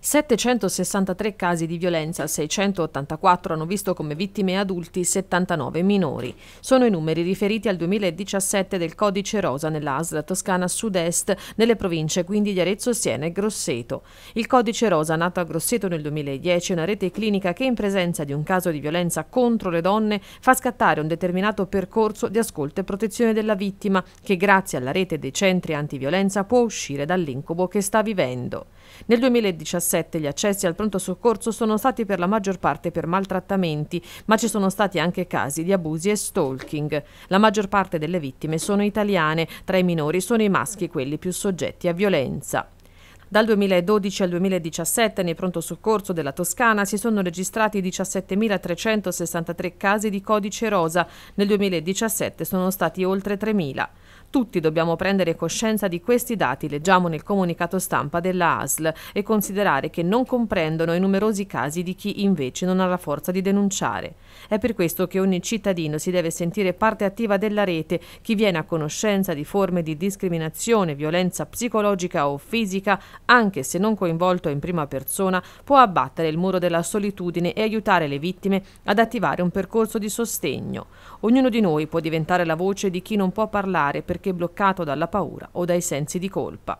763 casi di violenza, 684 hanno visto come vittime adulti 79 minori. Sono i numeri riferiti al 2017 del codice rosa nella nell'ASL Toscana Sud-Est nelle province quindi di Arezzo, Siena e Grosseto. Il codice rosa, nato a Grosseto nel 2010, è una rete clinica che in presenza di un caso di violenza contro le donne fa scattare un determinato percorso di ascolto e protezione della vittima che grazie alla rete dei centri antiviolenza può uscire dall'incubo che sta vivendo. Nel 2017 2017 gli accessi al pronto soccorso sono stati per la maggior parte per maltrattamenti, ma ci sono stati anche casi di abusi e stalking. La maggior parte delle vittime sono italiane, tra i minori sono i maschi quelli più soggetti a violenza. Dal 2012 al 2017 nei pronto soccorso della Toscana si sono registrati 17.363 casi di codice rosa, nel 2017 sono stati oltre 3.000. Tutti dobbiamo prendere coscienza di questi dati, leggiamo nel comunicato stampa della ASL, e considerare che non comprendono i numerosi casi di chi invece non ha la forza di denunciare. È per questo che ogni cittadino si deve sentire parte attiva della rete, chi viene a conoscenza di forme di discriminazione, violenza psicologica o fisica anche se non coinvolto in prima persona, può abbattere il muro della solitudine e aiutare le vittime ad attivare un percorso di sostegno. Ognuno di noi può diventare la voce di chi non può parlare perché bloccato dalla paura o dai sensi di colpa.